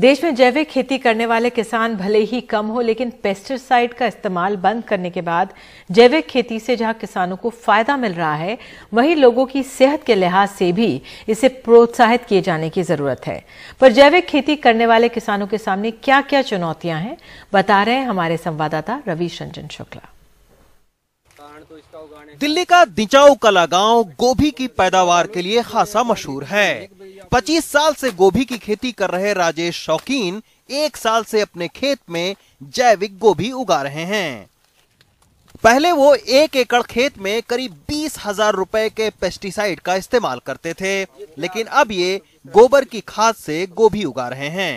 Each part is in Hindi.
देश में जैविक खेती करने वाले किसान भले ही कम हो लेकिन पेस्टिसाइड का इस्तेमाल बंद करने के बाद जैविक खेती से जहां किसानों को फायदा मिल रहा है वहीं लोगों की सेहत के लिहाज से भी इसे प्रोत्साहित किए जाने की जरूरत है पर जैविक खेती करने वाले किसानों के सामने क्या क्या चुनौतियां हैं बता रहे हैं हमारे संवाददाता रविश रंजन शुक्ला दिल्ली का दिचाऊ कला गांव गोभी की पैदावार के लिए खासा मशहूर है 25 साल से गोभी की खेती कर रहे राजेश शौकीन एक साल से अपने खेत में जैविक गोभी उगा रहे हैं पहले वो एक एकड़ खेत में करीब बीस हजार रुपए के पेस्टिसाइड का इस्तेमाल करते थे लेकिन अब ये गोबर की खाद से गोभी उगा रहे हैं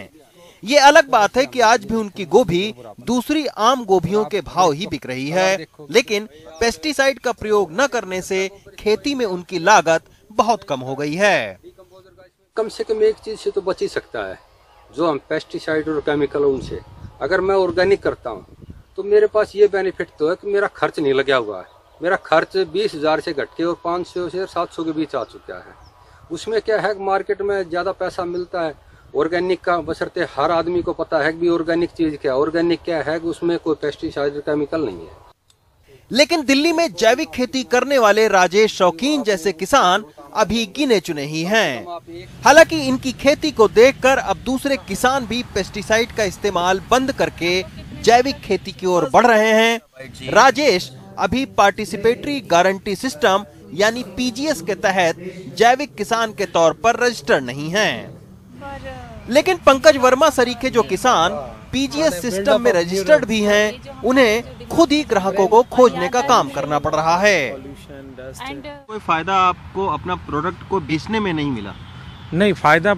ये अलग बात है कि आज भी उनकी गोभी दूसरी आम गोभियों के भाव ही बिक रही है लेकिन पेस्टिसाइड का प्रयोग न करने से खेती में उनकी लागत बहुत कम हो गई है कम से कम एक चीज़ से तो बच ही सकता है जो हम पेस्टिसाइड और केमिकल उनसे अगर मैं ऑर्गेनिक करता हूँ तो मेरे पास ये बेनिफिट तो है कि मेरा खर्च नहीं लगा हुआ है मेरा खर्च बीस हज़ार से घट के और पाँच सौ से सात सौ के बीच आ चुका है उसमें क्या है मार्केट में ज़्यादा पैसा मिलता है ऑर्गेनिक का बसरते हर आदमी को पता है कि भी ऑर्गेनिक चीज़ क्या है ऑर्गेनिक क्या है कि उसमें कोई पेस्टिसाइड केमिकल नहीं है लेकिन दिल्ली में जैविक खेती करने वाले राजेश शौकीन जैसे किसान अभी गिने चुने ही हैं। हालांकि इनकी खेती को देखकर अब दूसरे किसान भी पेस्टिसाइड का इस्तेमाल बंद करके जैविक खेती की ओर बढ़ रहे हैं राजेश अभी पार्टिसिपेटरी गारंटी सिस्टम यानी पीजीएस के तहत जैविक किसान के तौर पर रजिस्टर नहीं है लेकिन पंकज वर्मा सरीखे जो किसान पीजीएस सिस्टम में रजिस्टर्ड भी हैं e उन्हें खुद ही ग्राहकों को खोजने का काम करना पड़ रहा है uh, कोई फायदा आपको अपना प्रोडक्ट को बेचने में नहीं मिला नहीं फ़ायदा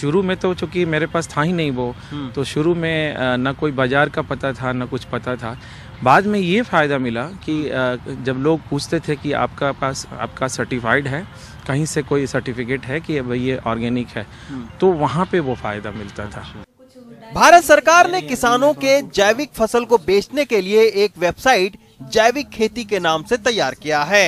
शुरू में तो चूंकि मेरे पास था ही नहीं वो हम्म। तो शुरू में ना कोई बाज़ार का पता था ना कुछ पता था बाद में ये फ़ायदा मिला कि जब लोग पूछते थे कि आपका पास आपका सर्टिफाइड है कहीं से कोई सर्टिफिकेट है कि भाई ये ऑर्गेनिक है हम्म। तो वहाँ पे वो फ़ायदा मिलता था अच्छा। भारत सरकार ने किसानों के जैविक फसल को बेचने के लिए एक वेबसाइट जैविक खेती के नाम से तैयार किया है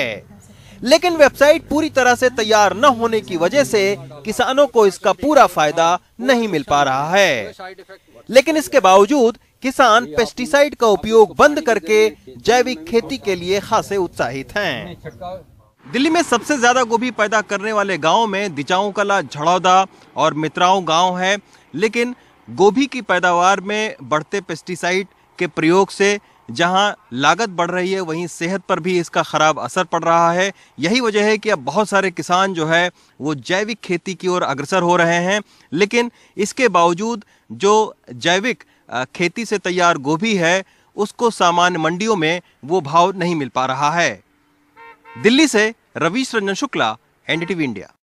लेकिन वेबसाइट पूरी तरह से तैयार न होने की वजह से किसानों को इसका पूरा फायदा नहीं मिल पा रहा है लेकिन इसके बावजूद किसान पेस्टिसाइड का उपयोग बंद करके जैविक खेती के लिए खासे उत्साहित हैं। दिल्ली में सबसे ज्यादा गोभी पैदा करने वाले गाँव में दिचाऊ कला झड़ौदा और मित्राओं गाँव है लेकिन गोभी की पैदावार में बढ़ते पेस्टिसाइड के प्रयोग से जहां लागत बढ़ रही है वहीं सेहत पर भी इसका ख़राब असर पड़ रहा है यही वजह है कि अब बहुत सारे किसान जो है वो जैविक खेती की ओर अग्रसर हो रहे हैं लेकिन इसके बावजूद जो जैविक खेती से तैयार गोभी है उसको सामान्य मंडियों में वो भाव नहीं मिल पा रहा है दिल्ली से रवीश रंजन शुक्ला एन इंडिया